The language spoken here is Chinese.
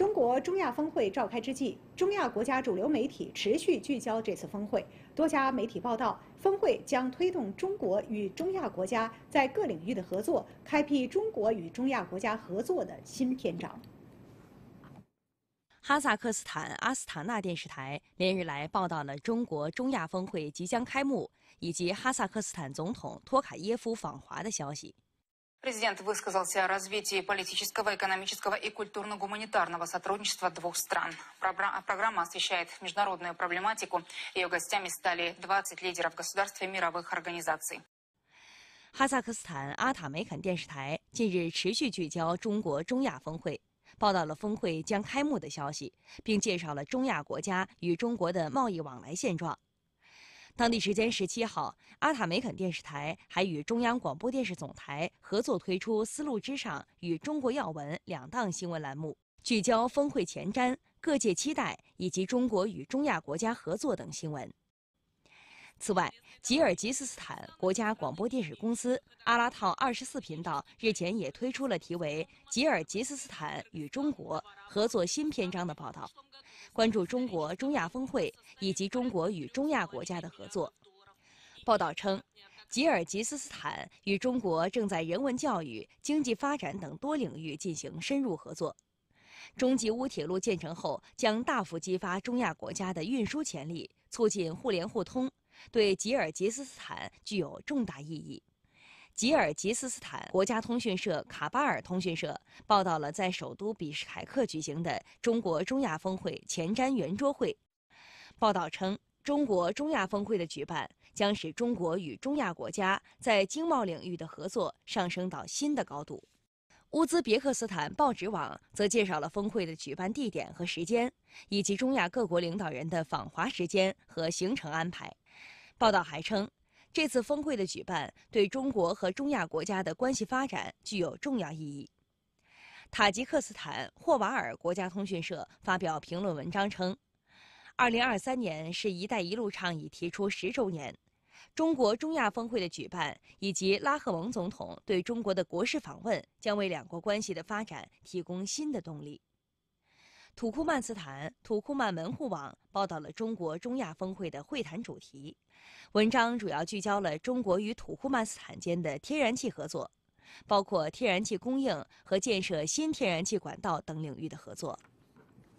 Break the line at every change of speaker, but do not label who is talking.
中国中亚峰会召开之际，中亚国家主流媒体持续聚焦这次峰会。多家媒体报道，峰会将推动中国与中亚国家在各领域的合作，开辟中国与中亚国家合作的新篇章。哈萨克斯坦阿斯塔纳电视台连日来报道了中国中亚峰会即将开幕以及哈萨克斯坦总统托卡耶夫访华的消息。
президент высказался о развитии политического, экономического и культурно-гуманитарного сотрудничества двух стран. программа освещает международную проблематику. ее гостями стали 20 лидеров государств и мировых организаций. 哈
萨克斯坦阿塔梅肯电视台近日持续聚焦中国中亚峰会，报道了峰会将开幕的消息，并介绍了中亚国家与中国的贸易往来现状。当地时间十七号，阿塔梅肯电视台还与中央广播电视总台合作推出《丝路之上》与中国要闻两档新闻栏目，聚焦峰会前瞻、各界期待以及中国与中亚国家合作等新闻。此外，吉尔吉斯斯坦国家广播电视公司阿拉套二十四频道日前也推出了题为《吉尔吉斯斯坦与中国合作新篇章》的报道，关注中国中亚峰会以及中国与中亚国家的合作。报道称，吉尔吉斯斯坦与中国正在人文教育、经济发展等多领域进行深入合作。中吉乌铁路建成后，将大幅激发中亚国家的运输潜力，促进互联互通。对吉尔吉斯斯坦具有重大意义。吉尔吉斯斯坦国家通讯社卡巴尔通讯社报道了在首都比什凯克举行的中国中亚峰会前瞻圆桌会。报道称，中国中亚峰会的举办将使中国与中亚国家在经贸领域的合作上升到新的高度。乌兹别克斯坦报纸网则介绍了峰会的举办地点和时间，以及中亚各国领导人的访华时间和行程安排。报道还称，这次峰会的举办对中国和中亚国家的关系发展具有重要意义。塔吉克斯坦霍瓦尔国家通讯社发表评论文章称，二零二三年是一带一路倡议提出十周年，中国中亚峰会的举办以及拉赫蒙总统对中国的国事访问，将为两国关系的发展提供新的动力。土库曼斯坦土库曼门户网报道了中国中亚峰会的会谈主题，文章主要聚焦了中国与土库曼斯坦间的天然气合作，包括天然气供应和建设新天然气管道等领域的合作。